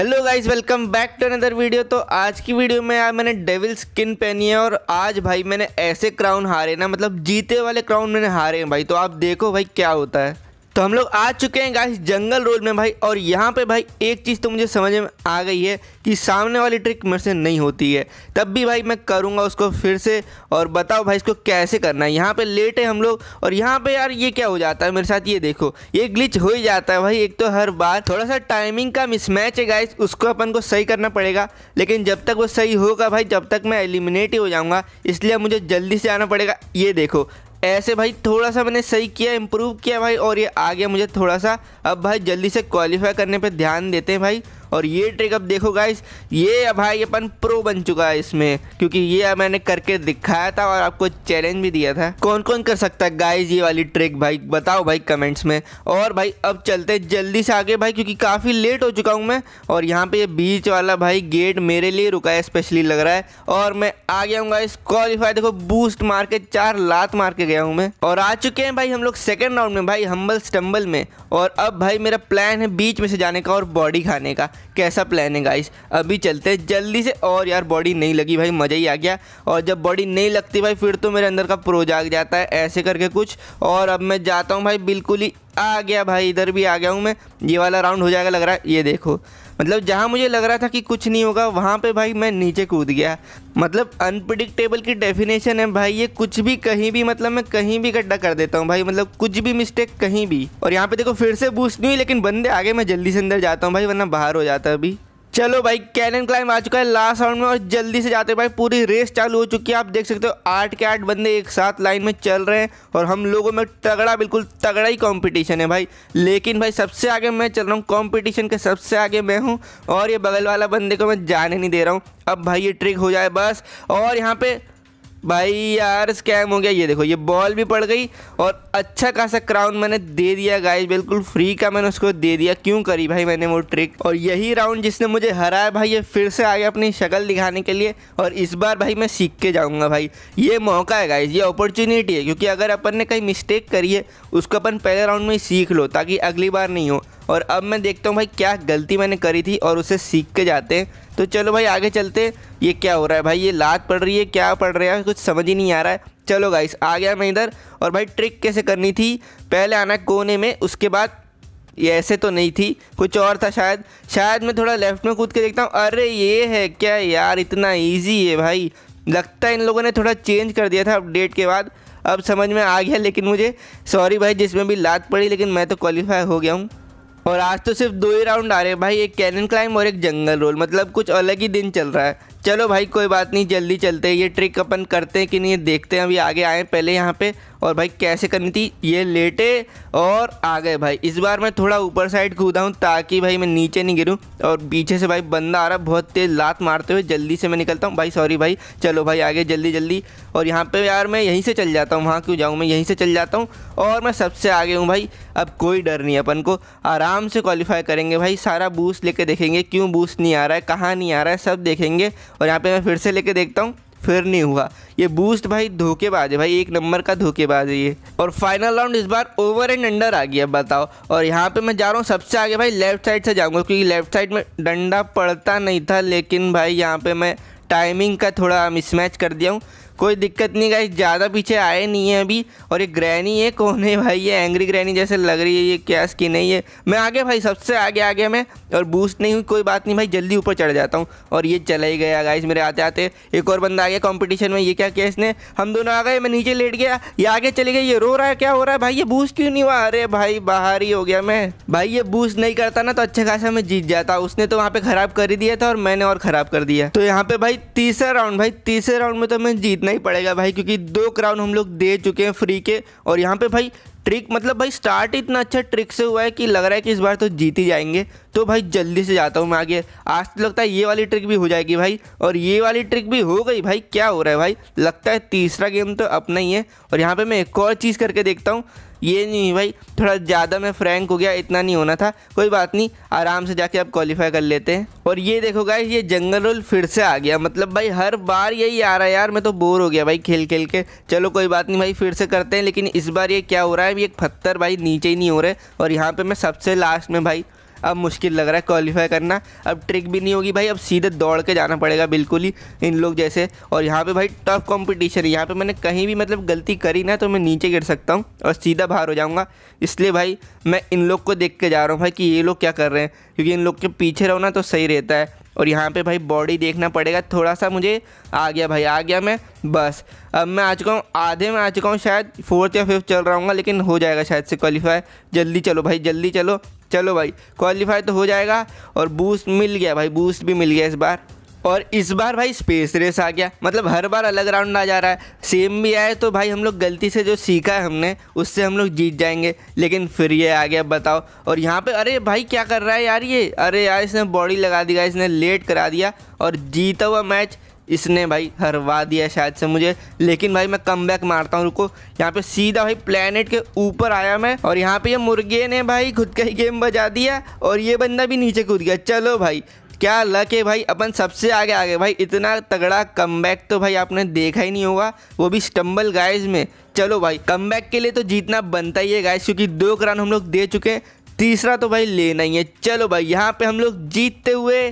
hello guys welcome back to another video तो आज की वीडियो में यार मैंने डेविल स्किन पहनी है और आज भाई मैंने ऐसे क्राउन हारे ना मतलब जीते वाले क्राउन मैंने हारे हैं भाई तो आप देखो भाई क्या होता है तो हम लोग आ चुके हैं गाइस जंगल रोल में भाई और यहाँ पे भाई एक चीज़ तो मुझे समझ में आ गई है कि सामने वाली ट्रिक मेरे से नहीं होती है तब भी भाई मैं करूँगा उसको फिर से और बताओ भाई इसको कैसे करना है यहाँ पे है हम लोग और यहाँ पे यार ये क्या हो जाता है मेरे साथ ये देखो ये ग्लिच हो ही जाता है भाई एक तो हर बार थोड़ा सा टाइमिंग का मिसमैच है गाइस उसको अपन को सही करना पड़ेगा लेकिन जब तक वो सही होगा भाई जब तक मैं एलिमिनेट ही हो जाऊँगा इसलिए मुझे जल्दी से आना पड़ेगा ये देखो ऐसे भाई थोड़ा सा मैंने सही किया इम्प्रूव किया भाई और ये आ गया मुझे थोड़ा सा अब भाई जल्दी से क्वालिफाई करने पे ध्यान देते हैं भाई और ये ट्रिक अब देखो गाइस ये भाई अपन प्रो बन चुका है इसमें क्योंकि ये मैंने करके दिखाया था और आपको चैलेंज भी दिया था कौन कौन कर सकता है गाइस ये वाली ट्रिक भाई बताओ भाई कमेंट्स में और भाई अब चलते जल्दी से आगे भाई क्योंकि काफ़ी लेट हो चुका हूँ मैं और यहाँ पे बीच वाला भाई गेट मेरे लिए रुका है स्पेशली लग रहा है और मैं आ गया हूँ गाइस क्वालिफाई देखो बूस्ट मार के चार लात मार के गया हूँ मैं और आ चुके हैं भाई हम लोग सेकेंड राउंड में भाई हम्बल स्टम्बल में और अब भाई मेरा प्लान है बीच में से जाने का और बॉडी खाने का कैसा प्लान है गाइस अभी चलते हैं जल्दी से और यार बॉडी नहीं लगी भाई मज़ा ही आ गया और जब बॉडी नहीं लगती भाई फिर तो मेरे अंदर का प्रो जाग जाता है ऐसे करके कुछ और अब मैं जाता हूँ भाई बिल्कुल ही आ गया भाई इधर भी आ गया हूँ मैं ये वाला राउंड हो जाएगा लग रहा है ये देखो मतलब जहाँ मुझे लग रहा था कि कुछ नहीं होगा वहाँ पे भाई मैं नीचे कूद गया मतलब अनप्रिडिक्टेबल की डेफिनेशन है भाई ये कुछ भी कहीं भी मतलब मैं कहीं भी गड्ढा कर देता हूँ भाई मतलब कुछ भी मिस्टेक कहीं भी और यहाँ पे देखो फिर से बूस्ट नहीं हुई लेकिन बंदे आगे मैं जल्दी से अंदर जाता हूँ भाई वरना बाहर हो जाता अभी चलो भाई कैनन क्लाइम आ चुका है लास्ट राउंड में और जल्दी से जाते भाई पूरी रेस चालू हो चुकी है आप देख सकते हो आठ के आठ बंदे एक साथ लाइन में चल रहे हैं और हम लोगों में तगड़ा बिल्कुल तगड़ा ही कंपटीशन है भाई लेकिन भाई सबसे आगे मैं चल रहा हूँ कंपटीशन के सबसे आगे मैं हूँ और ये बगल वाला बंदे को मैं जाने नहीं दे रहा हूँ अब भाई ये ट्रिक हो जाए बस और यहाँ पर भाई यार स्कैम हो गया ये देखो ये बॉल भी पड़ गई और अच्छा खासा क्राउन मैंने दे दिया गाइस बिल्कुल फ्री का मैंने उसको दे दिया क्यों करी भाई मैंने वो ट्रिक और यही राउंड जिसने मुझे हराया भाई ये फिर से गया अपनी शक्ल दिखाने के लिए और इस बार भाई मैं सीख के जाऊँगा भाई ये मौका है गाइज ये अपॉर्चुनिटी है क्योंकि अगर अपन ने कहीं मिस्टेक करी है उसको अपन पहले राउंड में सीख लो ताकि अगली बार नहीं हो और अब मैं देखता हूँ भाई क्या गलती मैंने करी थी और उसे सीख के जाते हैं तो चलो भाई आगे चलते ये क्या हो रहा है भाई ये लात पड़ रही है क्या पड़ रहा है कुछ समझ ही नहीं आ रहा है चलो गाइस आ गया मैं इधर और भाई ट्रिक कैसे करनी थी पहले आना कोने में उसके बाद ये ऐसे तो नहीं थी कुछ और था शायद शायद मैं थोड़ा लेफ्ट में कूद के देखता हूँ अरे ये है क्या यार इतना ईजी है भाई लगता है इन लोगों ने थोड़ा चेंज कर दिया था अपडेट के बाद अब समझ में आ गया लेकिन मुझे सॉरी भाई जिसमें भी लात पड़ी लेकिन मैं तो क्वालिफाई हो गया हूँ और आज तो सिर्फ दो ही राउंड आ रहे हैं भाई एक कैनन क्लाइम और एक जंगल रोल मतलब कुछ अलग ही दिन चल रहा है चलो भाई कोई बात नहीं जल्दी चलते ये ट्रिक अपन करते हैं कि नहीं देखते हैं अभी आगे आए पहले यहाँ पे और भाई कैसे करनी थी ये लेटे और आ गए भाई इस बार मैं थोड़ा ऊपर साइड कूदा हूँ ताकि भाई मैं नीचे नहीं गिरूँ और पीछे से भाई बंदा आ रहा बहुत तेज़ लात मारते हुए जल्दी से मैं निकलता हूँ भाई सॉरी भाई चलो भाई आगे जल्दी जल्दी और यहाँ पे यार मैं यहीं से चल जाता हूँ वहाँ क्यों जाऊँ मैं यहीं से चल जाता हूँ और मैं सबसे आगे हूँ भाई अब कोई डर नहीं अपन को आराम से क्वालिफाई करेंगे भाई सारा बूस्ट लेके देखेंगे क्यों बूस्ट नहीं आ रहा है कहाँ नहीं आ रहा है सब देखेंगे और यहाँ पे मैं फिर से लेके देखता हूँ फिर नहीं हुआ ये बूस्ट भाई धोखेबाज है भाई एक नंबर का धोखेबाज है ये और फाइनल राउंड इस बार ओवर एंड अंडर आ गया बताओ और यहाँ पे मैं जा रहा हूँ सबसे आगे भाई लेफ्ट साइड से जाऊँगा क्योंकि लेफ्ट साइड में डंडा पड़ता नहीं था लेकिन भाई यहाँ पे मैं टाइमिंग का थोड़ा मिसमैच कर दिया हूँ कोई दिक्कत नहीं गाइस ज़्यादा पीछे आए नहीं है अभी और ये ग्रैनी है कौन है भाई ये एंग्री ग्रैनी जैसे लग रही है ये क्या स्किन है ये मैं आगे भाई सबसे आगे आ गया मैं और बूस्ट नहीं हुई कोई बात नहीं भाई जल्दी ऊपर चढ़ जाता हूँ और ये चला ही गया गाइस मेरे आते आते एक और बंदा आ गया कॉम्पिटिशन में ये क्या किया इसने हम दोनों आ गए मैं नीचे लेट गया ये आगे चले गए ये रो रहा है क्या हो रहा है भाई ये बूस्ट क्यों नहीं हुआ अरे भाई बाहर ही हो गया मैं भाई ये बूस्ट नहीं करता ना तो अच्छा खासा मैं जीत जाता उसने तो वहाँ पे खराब कर ही दिया था और मैंने और खराब कर दिया तो यहाँ पे भाई तीसरा राउंड भाई तीसरे राउंड में तो मैं जीतना ही पड़ेगा भाई क्योंकि दो क्राउन हम लोग दे चुके हैं फ्री के और यहाँ पे भाई ट्रिक मतलब भाई स्टार्ट इतना अच्छा ट्रिक से हुआ है कि लग रहा है कि इस बार तो जीत ही जाएंगे तो भाई जल्दी से जाता हूँ मैं आगे आज तो लगता है ये वाली ट्रिक भी हो जाएगी भाई और ये वाली ट्रिक भी हो गई भाई क्या हो रहा है भाई लगता है तीसरा गेम तो अपना ही है और यहाँ पर मैं एक और चीज़ करके देखता हूँ ये नहीं भाई थोड़ा ज़्यादा मैं फ्रैंक हो गया इतना नहीं होना था कोई बात नहीं आराम से जाके आप क्वालिफाई कर लेते हैं और ये देखो गाइस ये जंगल रोल फिर से आ गया मतलब भाई हर बार यही आ रहा है यार मैं तो बोर हो गया भाई खेल खेल के चलो कोई बात नहीं भाई फिर से करते हैं लेकिन इस बार ये क्या हो रहा है एक पत्थर भाई नीचे ही नहीं हो रहे और यहाँ पर मैं सबसे लास्ट में भाई अब मुश्किल लग रहा है क्वालिफाई करना अब ट्रिक भी नहीं होगी भाई अब सीधे दौड़ के जाना पड़ेगा बिल्कुल ही इन लोग जैसे और यहाँ पे भाई टफ कंपटीशन है यहाँ पे मैंने कहीं भी मतलब गलती करी ना तो मैं नीचे गिर सकता हूँ और सीधा बाहर हो जाऊँगा इसलिए भाई मैं इन लोग को देख के जा रहा हूँ भाई कि ये लोग क्या कर रहे हैं क्योंकि इन लोग के पीछे रहो ना तो सही रहता है और यहाँ पे भाई बॉडी देखना पड़ेगा थोड़ा सा मुझे आ गया भाई आ गया मैं बस अब मैं आ चुका हूँ आधे में आ चुका हूँ शायद फोर्थ या फिफ्थ चल रहा हूँ लेकिन हो जाएगा शायद से क्वालिफाई जल्दी चलो भाई जल्दी चलो चलो भाई क्वालिफाई तो हो जाएगा और बूस्ट मिल गया भाई बूस्ट भी मिल गया इस बार और इस बार भाई स्पेस रेस आ गया मतलब हर बार अलग राउंड आ जा रहा है सेम भी आए तो भाई हम लोग गलती से जो सीखा है हमने उससे हम लोग जीत जाएंगे लेकिन फिर ये आ गया बताओ और यहाँ पे अरे भाई क्या कर रहा है यार ये अरे यार इसने बॉडी लगा दी इसने लेट करा दिया और जीता हुआ मैच इसने भाई हरवा दिया शायद से मुझे लेकिन भाई मैं कम बैक मारता हूँ रुको यहाँ पे सीधा भाई प्लेनेट के ऊपर आया मैं और यहाँ पे ये मुर्गे ने भाई खुद का ही गेम बजा दिया और ये बंदा भी नीचे कूद गया चलो भाई क्या लक है भाई अपन सबसे आगे आ गए भाई इतना तगड़ा कम तो भाई आपने देखा ही नहीं होगा वो भी स्टम्बल गाइज में चलो भाई कम के लिए तो जीतना बनता ही है गाइज क्योंकि दो करान हम लोग दे चुके हैं तीसरा तो भाई लेना ही है चलो भाई यहाँ पे हम लोग जीतते हुए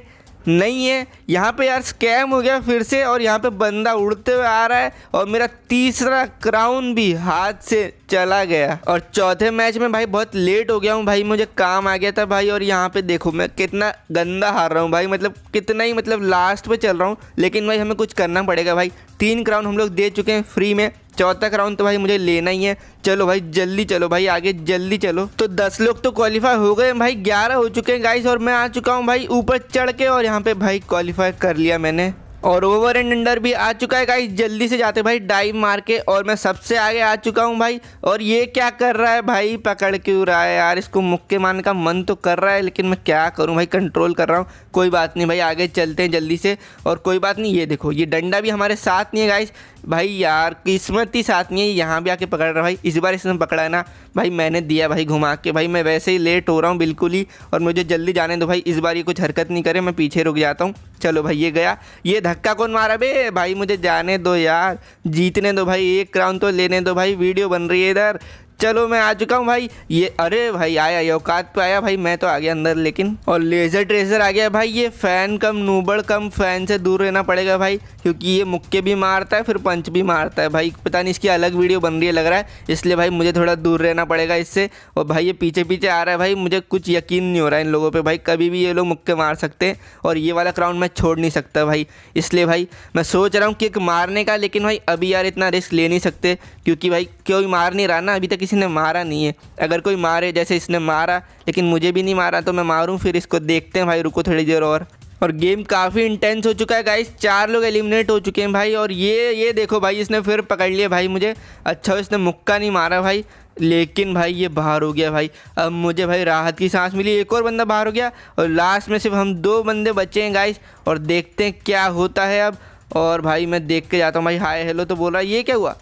नहीं है यहाँ पे यार स्कैम हो गया फिर से और यहाँ पे बंदा उड़ते हुए आ रहा है और मेरा तीसरा क्राउन भी हाथ से चला गया और चौथे मैच में भाई बहुत लेट हो गया हूँ भाई मुझे काम आ गया था भाई और यहाँ पे देखो मैं कितना गंदा हार रहा हूँ भाई मतलब कितना ही मतलब लास्ट पे चल रहा हूँ लेकिन भाई हमें कुछ करना पड़ेगा भाई तीन क्राउन हम लोग दे चुके हैं फ्री में चौथा क्राउन तो भाई मुझे लेना ही है चलो भाई जल्दी चलो भाई आगे जल्दी चलो तो दस लोग तो क्वालिफाई हो गए भाई ग्यारह हो चुके हैं गाइस और मैं आ चुका हूँ भाई ऊपर चढ़ के और यहाँ पे भाई क्वालिफाई कर लिया मैंने और ओवर एंड अंडर भी आ चुका है गाइस जल्दी से जाते भाई डाइव मार के और मैं सबसे आगे आ चुका हूँ भाई और ये क्या कर रहा है भाई पकड़ क्यों रहा है यार इसको मुक्के मारने का मन तो कर रहा है लेकिन मैं क्या करूँ भाई कंट्रोल कर रहा हूँ कोई बात नहीं भाई आगे चलते हैं जल्दी से और कोई बात नहीं ये देखो ये डंडा भी हमारे साथ नहीं है गाइस भाई यार किस्मत ही साथ नहीं है यहाँ भी आके पकड़ रहा भाई इस बार इसने पकड़ा है ना भाई मैंने दिया भाई घुमा के भाई मैं वैसे ही लेट हो रहा हूँ बिल्कुल ही और मुझे जल्दी जाने दो भाई इस बार ये कुछ हरकत नहीं करे मैं पीछे रुक जाता हूँ चलो भाई ये गया ये धक्का कौन मारा बे भाई मुझे जाने दो यार जीतने दो भाई एक क्राउन तो लेने दो भाई वीडियो बन रही है इधर चलो मैं आ चुका हूँ भाई ये अरे भाई आया ये औकात पे आया भाई मैं तो आ गया अंदर लेकिन और लेज़र ट्रेजर आ गया भाई ये फ़ैन कम नूबड़ कम फ़ैन से दूर रहना पड़ेगा भाई क्योंकि ये मुक्के भी मारता है फिर पंच भी मारता है भाई पता नहीं इसकी अलग वीडियो बन रही है लग रहा है इसलिए भाई मुझे थोड़ा दूर रहना पड़ेगा इससे और भाई ये पीछे पीछे आ रहा है भाई मुझे कुछ यकीन नहीं हो रहा है इन लोगों पर भाई कभी भी ये लोग मुक्के मार सकते हैं और ये वाला क्राउंड मैं छोड़ नहीं सकता भाई इसलिए भाई मैं सोच रहा हूँ कि मारने का लेकिन भाई अभी यार इतना रिस्क ले नहीं सकते क्योंकि भाई क्यों मार नहीं रहा ना अभी तक किसी ने मारा नहीं है अगर कोई मारे जैसे इसने मारा लेकिन मुझे भी नहीं मारा तो मैं मारूँ फिर इसको देखते हैं भाई रुको थोड़ी देर और और गेम काफ़ी इंटेंस हो चुका है गाइस चार लोग एलिमिनेट हो चुके हैं भाई और ये ये देखो भाई इसने फिर पकड़ लिया भाई मुझे अच्छा इसने मुक्का नहीं मारा भाई लेकिन भाई ये बाहर हो गया भाई अब मुझे भाई राहत की सांस मिली एक और बंदा बाहर हो गया और लास्ट में सिर्फ हम दो बंदे बचे हैं गाइस और देखते हैं क्या होता है अब और भाई मैं देख के जाता हूँ भाई हाय हेलो तो बोल रहा है ये क्या हुआ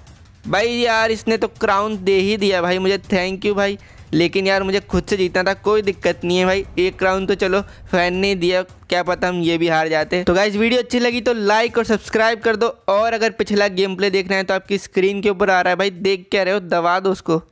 भाई यार इसने तो क्राउन दे ही दिया भाई मुझे थैंक यू भाई लेकिन यार मुझे खुद से जीतना था कोई दिक्कत नहीं है भाई एक क्राउन तो चलो फैन ने दिया क्या पता हम ये भी हार जाते तो गाइज वीडियो अच्छी लगी तो लाइक और सब्सक्राइब कर दो और अगर पिछला गेम प्ले देखना है तो आपकी स्क्रीन के ऊपर आ रहा है भाई देख क्या रहे हो दबा दो उसको